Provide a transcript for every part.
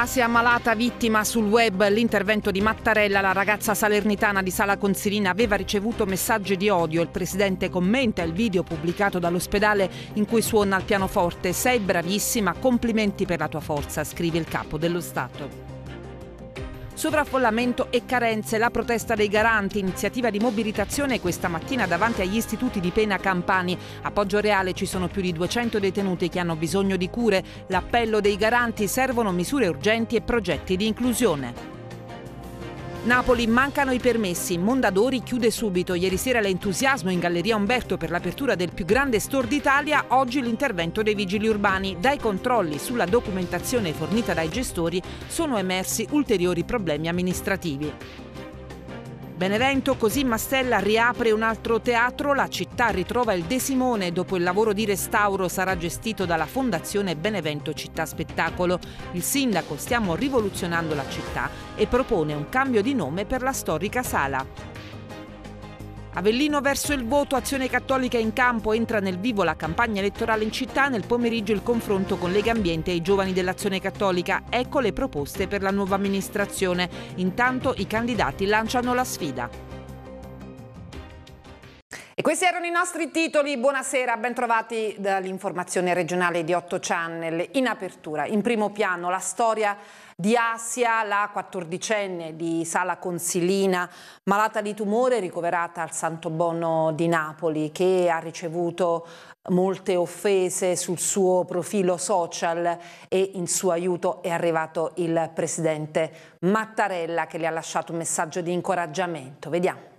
Asia malata vittima sul web l'intervento di Mattarella, la ragazza salernitana di Sala Consilina aveva ricevuto messaggi di odio. Il presidente commenta il video pubblicato dall'ospedale in cui suona il pianoforte. Sei bravissima, complimenti per la tua forza, scrive il capo dello Stato. Sovraffollamento e carenze, la protesta dei garanti, iniziativa di mobilitazione questa mattina davanti agli istituti di pena campani. A Poggio Reale ci sono più di 200 detenuti che hanno bisogno di cure. L'appello dei garanti servono misure urgenti e progetti di inclusione. Napoli mancano i permessi, Mondadori chiude subito. Ieri sera l'entusiasmo in Galleria Umberto per l'apertura del più grande store d'Italia, oggi l'intervento dei vigili urbani. Dai controlli sulla documentazione fornita dai gestori sono emersi ulteriori problemi amministrativi. Benevento così Mastella riapre un altro teatro, la città ritrova il De Simone, dopo il lavoro di restauro sarà gestito dalla Fondazione Benevento Città Spettacolo. Il sindaco stiamo rivoluzionando la città e propone un cambio di nome per la storica sala. Avellino verso il voto, Azione Cattolica in campo, entra nel vivo la campagna elettorale in città, nel pomeriggio il confronto con Lega Ambiente e i giovani dell'Azione Cattolica. Ecco le proposte per la nuova amministrazione. Intanto i candidati lanciano la sfida. E questi erano i nostri titoli, buonasera, bentrovati dall'informazione regionale di 8 Channel. In apertura, in primo piano, la storia di Asia, la quattordicenne di Sala Consilina, malata di tumore ricoverata al Santo Bono di Napoli, che ha ricevuto molte offese sul suo profilo social e in suo aiuto è arrivato il presidente Mattarella che le ha lasciato un messaggio di incoraggiamento. Vediamo.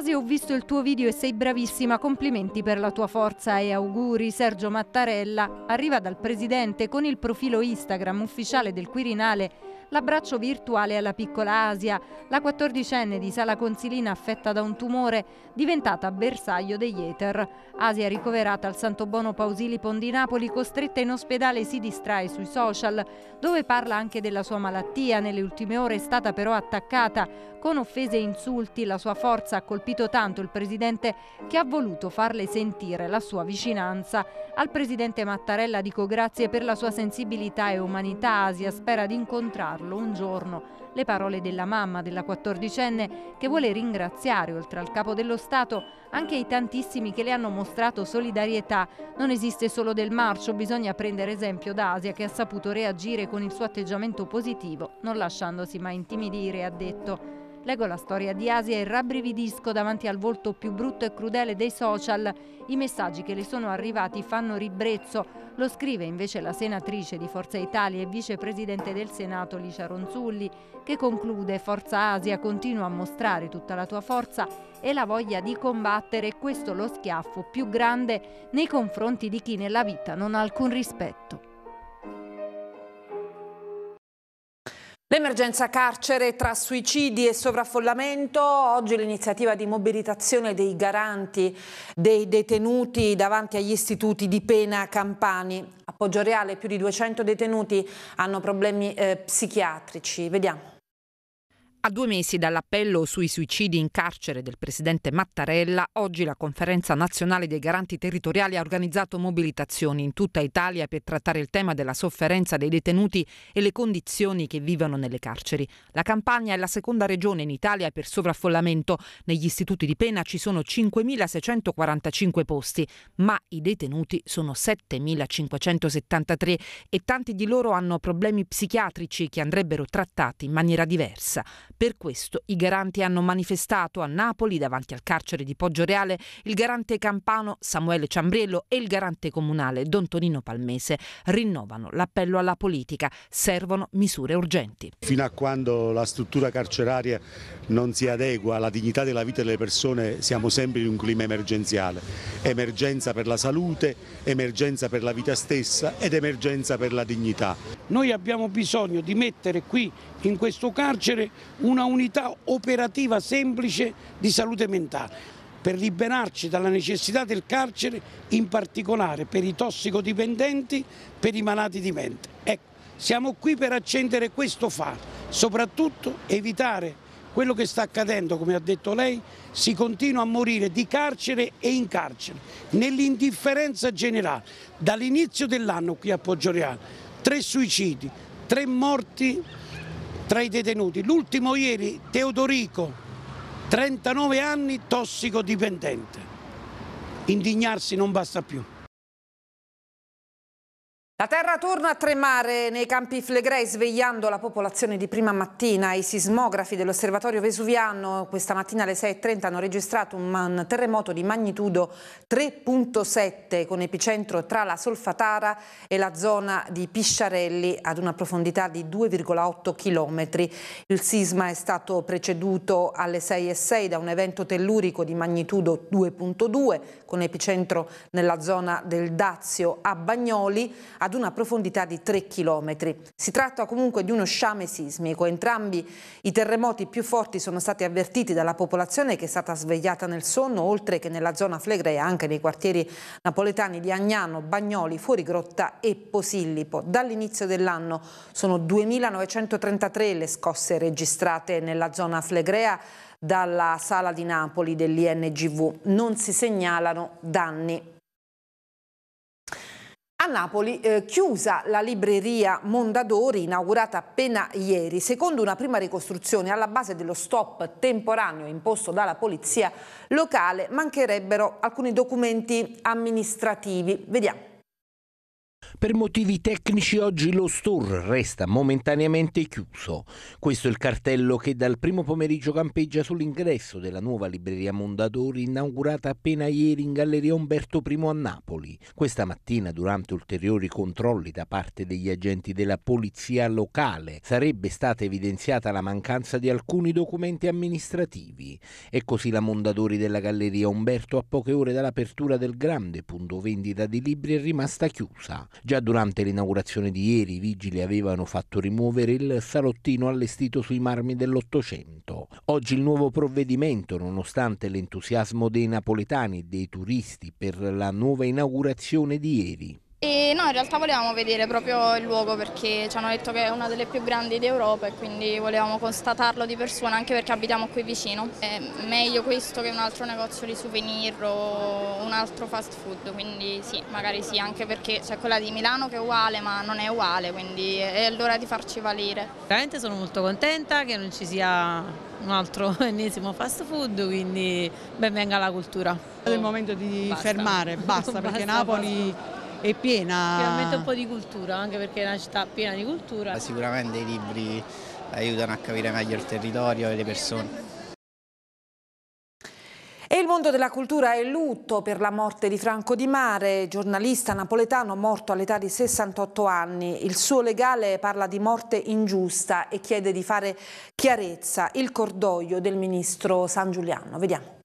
Asi ho visto il tuo video e sei bravissima, complimenti per la tua forza e auguri Sergio Mattarella. Arriva dal Presidente con il profilo Instagram ufficiale del Quirinale l'abbraccio virtuale alla piccola Asia, la quattordicenne di Sala Consilina affetta da un tumore, diventata bersaglio degli hater. Asia ricoverata al Santo Bono Pausilipon di Napoli, costretta in ospedale, si distrae sui social, dove parla anche della sua malattia. Nelle ultime ore è stata però attaccata con offese e insulti. La sua forza ha colpito tanto il presidente che ha voluto farle sentire la sua vicinanza. Al presidente Mattarella dico grazie per la sua sensibilità e umanità. Asia spera di incontrarlo farlo un giorno. Le parole della mamma della quattordicenne che vuole ringraziare, oltre al capo dello Stato, anche i tantissimi che le hanno mostrato solidarietà. Non esiste solo del marcio, bisogna prendere esempio da Asia che ha saputo reagire con il suo atteggiamento positivo, non lasciandosi mai intimidire, ha detto. Leggo la storia di Asia e rabbrividisco davanti al volto più brutto e crudele dei social. I messaggi che le sono arrivati fanno ribrezzo. Lo scrive invece la senatrice di Forza Italia e vicepresidente del Senato Licia Ronzulli, che conclude Forza Asia continua a mostrare tutta la tua forza e la voglia di combattere questo lo schiaffo più grande nei confronti di chi nella vita non ha alcun rispetto. L'emergenza carcere tra suicidi e sovraffollamento, oggi l'iniziativa di mobilitazione dei garanti dei detenuti davanti agli istituti di pena campani. A Poggioreale più di 200 detenuti hanno problemi eh, psichiatrici. Vediamo. A due mesi dall'appello sui suicidi in carcere del presidente Mattarella, oggi la Conferenza nazionale dei garanti territoriali ha organizzato mobilitazioni in tutta Italia per trattare il tema della sofferenza dei detenuti e le condizioni che vivono nelle carceri. La Campania è la seconda regione in Italia per sovraffollamento. Negli istituti di pena ci sono 5.645 posti, ma i detenuti sono 7.573 e tanti di loro hanno problemi psichiatrici che andrebbero trattati in maniera diversa. Per questo i garanti hanno manifestato a Napoli, davanti al carcere di Poggio Reale il garante campano Samuele Ciambriello e il garante comunale Don Tonino Palmese. Rinnovano l'appello alla politica, servono misure urgenti. Fino a quando la struttura carceraria non si adegua alla dignità della vita delle persone siamo sempre in un clima emergenziale. Emergenza per la salute, emergenza per la vita stessa ed emergenza per la dignità. Noi abbiamo bisogno di mettere qui in questo carcere una unità operativa semplice di salute mentale per liberarci dalla necessità del carcere, in particolare per i tossicodipendenti, per i malati di mente. Ecco, siamo qui per accendere questo faro, soprattutto evitare quello che sta accadendo, come ha detto lei, si continua a morire di carcere e in carcere, nell'indifferenza generale. Dall'inizio dell'anno qui a Poggioreale, tre suicidi, tre morti tra i detenuti. L'ultimo ieri Teodorico, 39 anni, tossicodipendente. Indignarsi non basta più. La terra torna a tremare nei campi Flegrei, svegliando la popolazione di prima mattina. I sismografi dell'osservatorio vesuviano questa mattina alle 6.30 hanno registrato un terremoto di magnitudo 3.7 con epicentro tra la Solfatara e la zona di Pisciarelli ad una profondità di 2,8 km. Il sisma è stato preceduto alle 6.06 da un evento tellurico di magnitudo 2.2 con epicentro nella zona del Dazio a Bagnoli ad una profondità di 3 km. Si tratta comunque di uno sciame sismico. Entrambi i terremoti più forti sono stati avvertiti dalla popolazione che è stata svegliata nel sonno, oltre che nella zona Flegrea, anche nei quartieri napoletani di Agnano, Bagnoli, Fuorigrotta e Posillipo. Dall'inizio dell'anno sono 2.933 le scosse registrate nella zona Flegrea dalla sala di Napoli dell'INGV. Non si segnalano danni Napoli eh, chiusa la libreria Mondadori inaugurata appena ieri. Secondo una prima ricostruzione alla base dello stop temporaneo imposto dalla polizia locale mancherebbero alcuni documenti amministrativi. Vediamo. Per motivi tecnici oggi lo store resta momentaneamente chiuso. Questo è il cartello che dal primo pomeriggio campeggia sull'ingresso della nuova libreria Mondadori inaugurata appena ieri in Galleria Umberto I a Napoli. Questa mattina durante ulteriori controlli da parte degli agenti della polizia locale sarebbe stata evidenziata la mancanza di alcuni documenti amministrativi e così la Mondadori della Galleria Umberto a poche ore dall'apertura del grande punto vendita di libri è rimasta chiusa. Già durante l'inaugurazione di ieri i vigili avevano fatto rimuovere il salottino allestito sui marmi dell'Ottocento. Oggi il nuovo provvedimento, nonostante l'entusiasmo dei napoletani e dei turisti per la nuova inaugurazione di ieri. E no, in realtà volevamo vedere proprio il luogo perché ci hanno detto che è una delle più grandi d'Europa e quindi volevamo constatarlo di persona anche perché abitiamo qui vicino. È meglio questo che un altro negozio di souvenir o un altro fast food, quindi sì, magari sì, anche perché c'è quella di Milano che è uguale ma non è uguale, quindi è l'ora di farci valere. Veramente sono molto contenta che non ci sia un altro ennesimo fast food, quindi benvenga la cultura. È il momento di basta. fermare, basta, perché basta, Napoli... Basta è piena. Sicuramente un po' di cultura, anche perché è una città piena di cultura. Sicuramente i libri aiutano a capire meglio il territorio e le persone. E il mondo della cultura è lutto per la morte di Franco Di Mare, giornalista napoletano morto all'età di 68 anni. Il suo legale parla di morte ingiusta e chiede di fare chiarezza il cordoglio del ministro San Giuliano. Vediamo.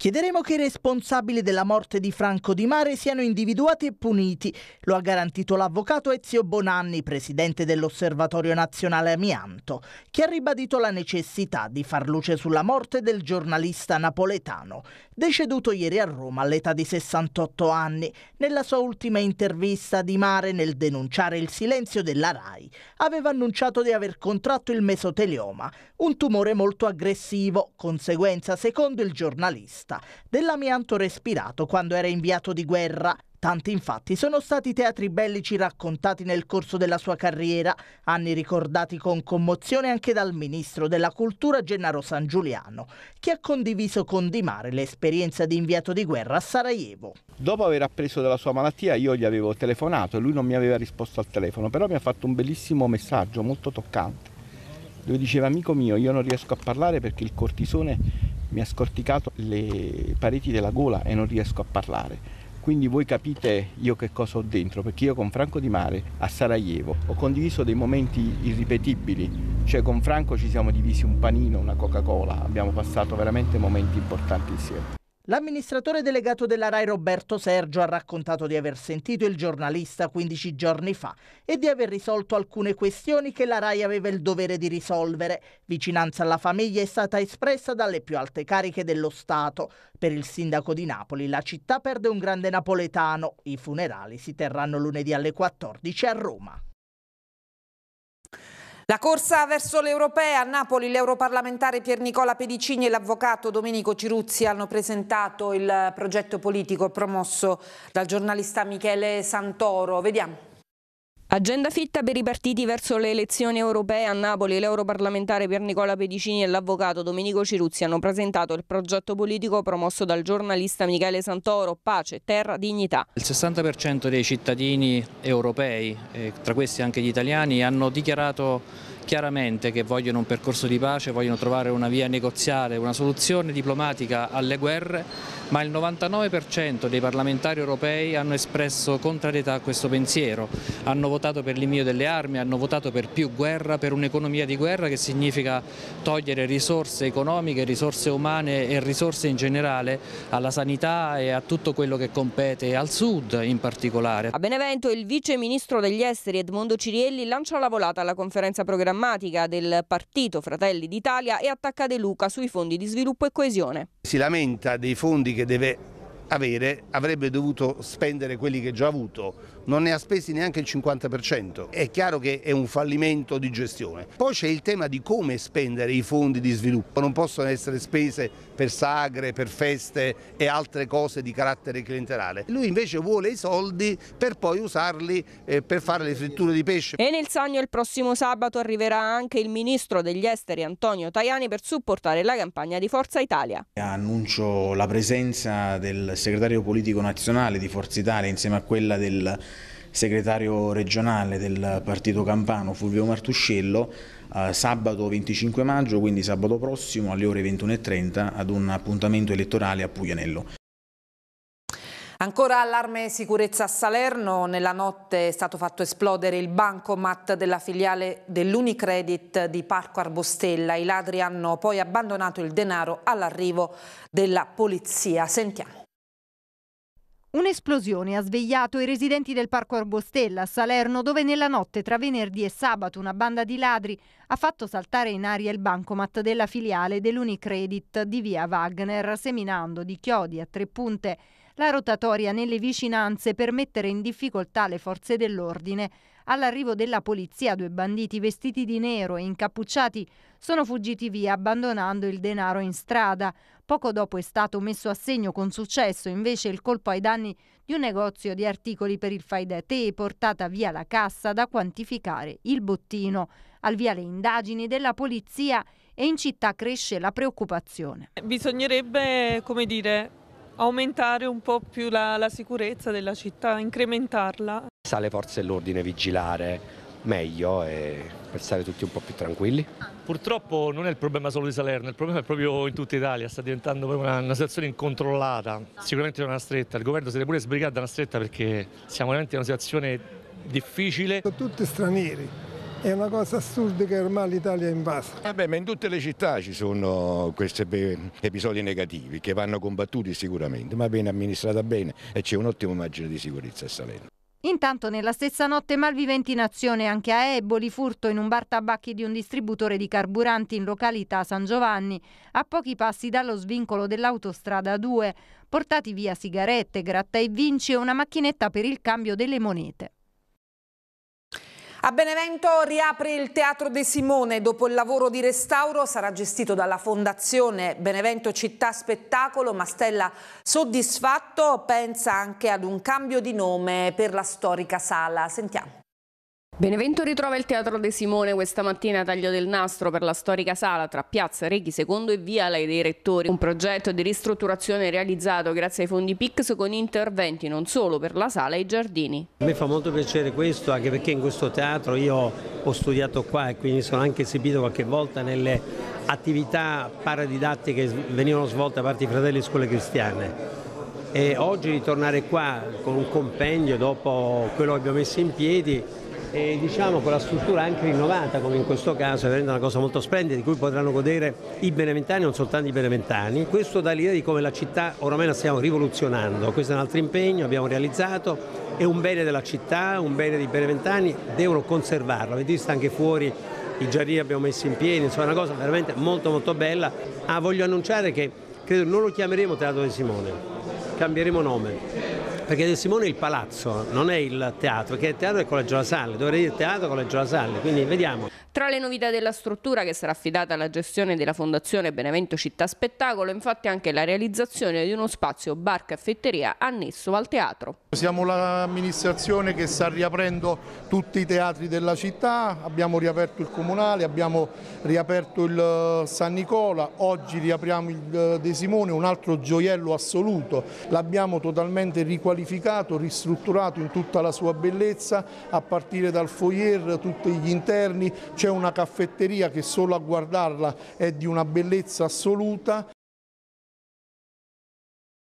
Chiederemo che i responsabili della morte di Franco Di Mare siano individuati e puniti. Lo ha garantito l'avvocato Ezio Bonanni, presidente dell'Osservatorio Nazionale Amianto, che ha ribadito la necessità di far luce sulla morte del giornalista napoletano, deceduto ieri a Roma all'età di 68 anni. Nella sua ultima intervista Di Mare, nel denunciare il silenzio della RAI, aveva annunciato di aver contratto il mesotelioma, un tumore molto aggressivo, conseguenza secondo il giornalista risposta dell'amianto respirato quando era inviato di guerra. Tanti infatti sono stati i teatri bellici raccontati nel corso della sua carriera, anni ricordati con commozione anche dal ministro della cultura Gennaro San Giuliano, che ha condiviso con Di Mare l'esperienza di inviato di guerra a Sarajevo. Dopo aver appreso della sua malattia io gli avevo telefonato e lui non mi aveva risposto al telefono, però mi ha fatto un bellissimo messaggio molto toccante dove diceva amico mio io non riesco a parlare perché il cortisone mi ha scorticato le pareti della gola e non riesco a parlare. Quindi voi capite io che cosa ho dentro, perché io con Franco Di Mare a Sarajevo ho condiviso dei momenti irripetibili, cioè con Franco ci siamo divisi un panino, una Coca-Cola, abbiamo passato veramente momenti importanti insieme. L'amministratore delegato della RAI Roberto Sergio ha raccontato di aver sentito il giornalista 15 giorni fa e di aver risolto alcune questioni che la RAI aveva il dovere di risolvere. Vicinanza alla famiglia è stata espressa dalle più alte cariche dello Stato. Per il sindaco di Napoli la città perde un grande napoletano. I funerali si terranno lunedì alle 14 a Roma. La corsa verso l'Europea a Napoli, l'europarlamentare Pier Nicola Pedicini e l'avvocato Domenico Ciruzzi hanno presentato il progetto politico promosso dal giornalista Michele Santoro. Vediamo. Agenda fitta per i partiti verso le elezioni europee a Napoli. L'europarlamentare Pier Nicola Pedicini e l'avvocato Domenico Ciruzzi hanno presentato il progetto politico promosso dal giornalista Michele Santoro, Pace, Terra, Dignità. Il 60% dei cittadini europei, tra questi anche gli italiani, hanno dichiarato chiaramente che vogliono un percorso di pace, vogliono trovare una via negoziale, una soluzione diplomatica alle guerre ma il 99% dei parlamentari europei hanno espresso contrarietà a questo pensiero, hanno votato per l'invio delle armi, hanno votato per più guerra, per un'economia di guerra che significa togliere risorse economiche, risorse umane e risorse in generale alla sanità e a tutto quello che compete al sud in particolare. A Benevento il vice ministro degli esteri Edmondo Cirielli lancia la volata alla conferenza programmatica del partito Fratelli d'Italia e attacca De Luca sui fondi di sviluppo e coesione. Si lamenta dei fondi che deve avere avrebbe dovuto spendere quelli che già ha avuto non ne ha spesi neanche il 50%. È chiaro che è un fallimento di gestione. Poi c'è il tema di come spendere i fondi di sviluppo. Non possono essere spese per sagre, per feste e altre cose di carattere clientelare. Lui invece vuole i soldi per poi usarli eh, per fare le fritture di pesce. E nel Sagno il prossimo sabato arriverà anche il ministro degli esteri Antonio Tajani per supportare la campagna di Forza Italia. Annuncio la presenza del segretario politico nazionale di Forza Italia insieme a quella del segretario regionale del partito campano Fulvio Martuscello eh, sabato 25 maggio, quindi sabato prossimo alle ore 21.30 ad un appuntamento elettorale a Puglianello. Ancora allarme sicurezza a Salerno, nella notte è stato fatto esplodere il bancomat della filiale dell'Unicredit di Parco Arbostella, i ladri hanno poi abbandonato il denaro all'arrivo della polizia. Sentiamo. Un'esplosione ha svegliato i residenti del Parco Arbostella a Salerno, dove nella notte tra venerdì e sabato una banda di ladri ha fatto saltare in aria il bancomat della filiale dell'Unicredit di via Wagner, seminando di chiodi a tre punte la rotatoria nelle vicinanze per mettere in difficoltà le forze dell'ordine All'arrivo della polizia, due banditi vestiti di nero e incappucciati sono fuggiti via abbandonando il denaro in strada. Poco dopo è stato messo a segno con successo invece il colpo ai danni di un negozio di articoli per il fai da te e portata via la cassa da quantificare il bottino. Al via le indagini della polizia e in città cresce la preoccupazione. Bisognerebbe, come dire, aumentare un po' più la, la sicurezza della città, incrementarla sa le forze dell'ordine vigilare meglio e per stare tutti un po' più tranquilli. Purtroppo non è il problema solo di Salerno, il problema è proprio in tutta Italia, sta diventando una, una situazione incontrollata, sicuramente non è una stretta, il governo si deve pure sbrigare da una stretta perché siamo veramente in una situazione difficile. Sono tutti stranieri, è una cosa assurda che ormai l'Italia è invasa. Eh ma in tutte le città ci sono questi episodi negativi che vanno combattuti sicuramente, ma viene amministrata bene e c'è un ottimo margine di sicurezza a Salerno. Intanto nella stessa notte malviventi in azione anche a Eboli, furto in un bar tabacchi di un distributore di carburanti in località San Giovanni, a pochi passi dallo svincolo dell'autostrada 2, portati via sigarette, gratta e vinci e una macchinetta per il cambio delle monete. A Benevento riapre il Teatro De Simone. Dopo il lavoro di restauro sarà gestito dalla Fondazione Benevento Città Spettacolo, ma Stella soddisfatto pensa anche ad un cambio di nome per la storica sala. Sentiamo. Benevento ritrova il Teatro De Simone questa mattina a taglio del nastro per la storica sala tra Piazza Reghi II e Via Lei dei Rettori, un progetto di ristrutturazione realizzato grazie ai fondi PIX con interventi non solo per la sala e i giardini. A me fa molto piacere questo anche perché in questo teatro io ho studiato qua e quindi sono anche esibito qualche volta nelle attività paradidattiche che venivano svolte a parte i Fratelli e Scuole Cristiane. E oggi ritornare qua con un compendio dopo quello che abbiamo messo in piedi e diciamo con la struttura anche rinnovata come in questo caso è una cosa molto splendida di cui potranno godere i beneventani non soltanto i beneventani questo dà l'idea di come la città ormai la stiamo rivoluzionando questo è un altro impegno abbiamo realizzato è un bene della città un bene dei beneventani devono conservarlo avete visto anche fuori i giardini abbiamo messo in piedi insomma è una cosa veramente molto molto bella ah voglio annunciare che credo non lo chiameremo Teatro di Simone cambieremo nome perché De Simone è il palazzo, non è il teatro, perché il teatro è Collegio La Salle, dovrei dire teatro Collegio La Salle, quindi vediamo. Tra le novità della struttura che sarà affidata alla gestione della Fondazione Benevento Città Spettacolo, infatti anche la realizzazione di uno spazio bar caffetteria annesso al teatro. Siamo l'amministrazione che sta riaprendo tutti i teatri della città, abbiamo riaperto il comunale, abbiamo riaperto il eh, San Nicola, oggi riapriamo il eh, De Simone, un altro gioiello assoluto, l'abbiamo totalmente riqualificato riqualificato, ristrutturato in tutta la sua bellezza, a partire dal foyer, tutti gli interni, c'è una caffetteria che solo a guardarla è di una bellezza assoluta.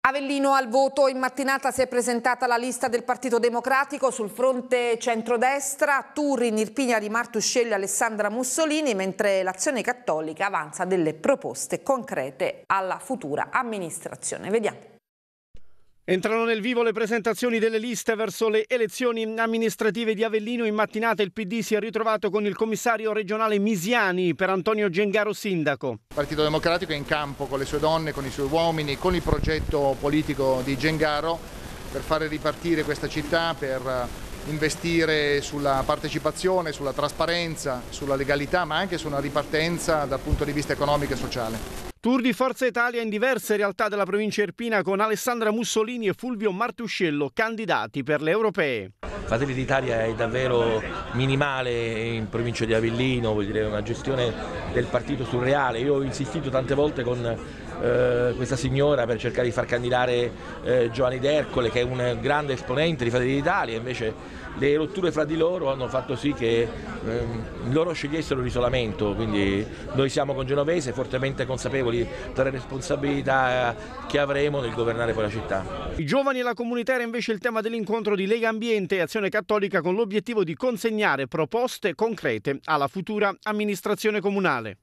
Avellino al voto, in mattinata si è presentata la lista del Partito Democratico sul fronte centrodestra, Turri, Nirpigna, Di Martuscelli, Alessandra Mussolini, mentre l'Azione Cattolica avanza delle proposte concrete alla futura amministrazione. Vediamo. Entrano nel vivo le presentazioni delle liste verso le elezioni amministrative di Avellino. In mattinata il PD si è ritrovato con il commissario regionale Misiani per Antonio Gengaro Sindaco. Il Partito Democratico è in campo con le sue donne, con i suoi uomini, con il progetto politico di Gengaro per fare ripartire questa città, per eh, investire sulla partecipazione, sulla trasparenza, sulla legalità, ma anche su una ripartenza dal punto di vista economico e sociale. Tour di Forza Italia in diverse realtà della provincia erpina con Alessandra Mussolini e Fulvio Martuscello, candidati per le europee. Fratelli d'Italia è davvero minimale in provincia di Avellino, vuol dire una gestione del partito surreale. Io ho insistito tante volte con eh, questa signora per cercare di far candidare eh, Giovanni D'Ercole, che è un grande esponente di Fratelli d'Italia, invece le rotture fra di loro hanno fatto sì che ehm, loro scegliessero l'isolamento, quindi noi siamo con Genovese fortemente consapevoli delle responsabilità che avremo nel governare quella città. I giovani e la comunità era invece il tema dell'incontro di Lega Ambiente e Azione Cattolica con l'obiettivo di consegnare proposte concrete alla futura amministrazione comunale.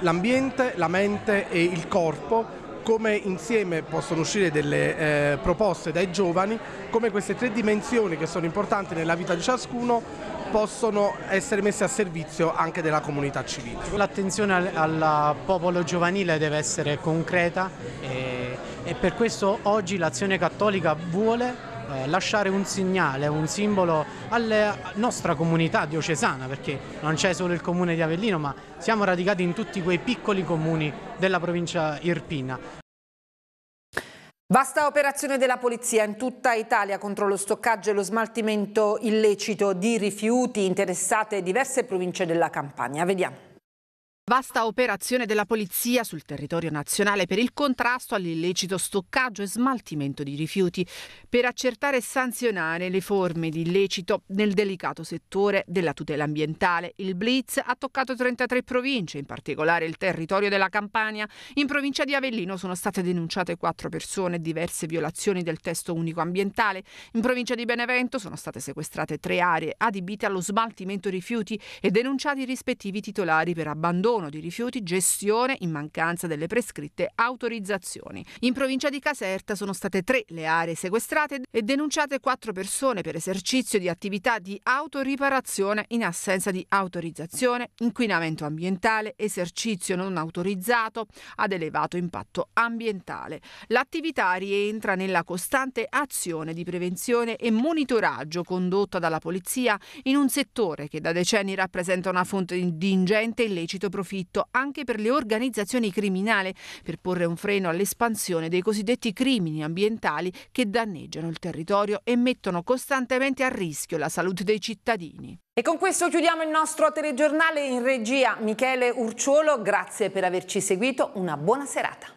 L'ambiente, la mente e il corpo come insieme possono uscire delle eh, proposte dai giovani, come queste tre dimensioni che sono importanti nella vita di ciascuno possono essere messe a servizio anche della comunità civile. L'attenzione al, al, popolo giovanile deve essere concreta e, eh, e per questo oggi l'azione cattolica vuole eh, lasciare un segnale, un simbolo alla nostra comunità diocesana, perché non c'è solo il comune di Avellino, ma siamo radicati in tutti quei piccoli comuni della provincia irpina. Vasta operazione della polizia in tutta Italia contro lo stoccaggio e lo smaltimento illecito di rifiuti interessate diverse province della Campania. Vediamo. Vasta operazione della polizia sul territorio nazionale per il contrasto all'illecito stoccaggio e smaltimento di rifiuti, per accertare e sanzionare le forme di illecito nel delicato settore della tutela ambientale. Il Blitz ha toccato 33 province, in particolare il territorio della Campania. In provincia di Avellino sono state denunciate quattro persone e diverse violazioni del testo unico ambientale. In provincia di Benevento sono state sequestrate tre aree adibite allo smaltimento rifiuti e denunciati i rispettivi titolari per abbandono abbandono di rifiuti, gestione in mancanza delle prescritte autorizzazioni. In provincia di Caserta sono state tre le aree sequestrate e denunciate quattro persone per esercizio di attività di autoriparazione in assenza di autorizzazione, inquinamento ambientale, esercizio non autorizzato ad elevato impatto ambientale. L'attività rientra nella costante azione di prevenzione e monitoraggio condotta dalla polizia in un settore che da decenni rappresenta una fonte di ingente illecito profitto retrofitto anche per le organizzazioni criminali per porre un freno all'espansione dei cosiddetti crimini ambientali che danneggiano il territorio e mettono costantemente a rischio la salute dei cittadini. E con questo chiudiamo il nostro telegiornale in regia Michele Urciolo, grazie per averci seguito, una buona serata.